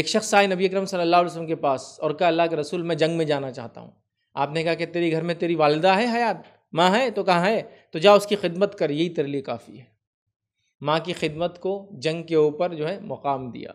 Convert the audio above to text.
एक शख्स आए नबी अकरम सल्लल्लाहु अलैहि वसल्लम के पास और कहा अल्लाह के रसूल मैं जंग में जाना चाहता हूँ आपने कहा कि तेरी घर में तेरी वालदा है हयात माँ है तो कहाँ है तो जा उसकी खिदमत कर यही तेरे लिए काफ़ी है माँ की खिदमत को जंग के ऊपर जो है मुकाम दिया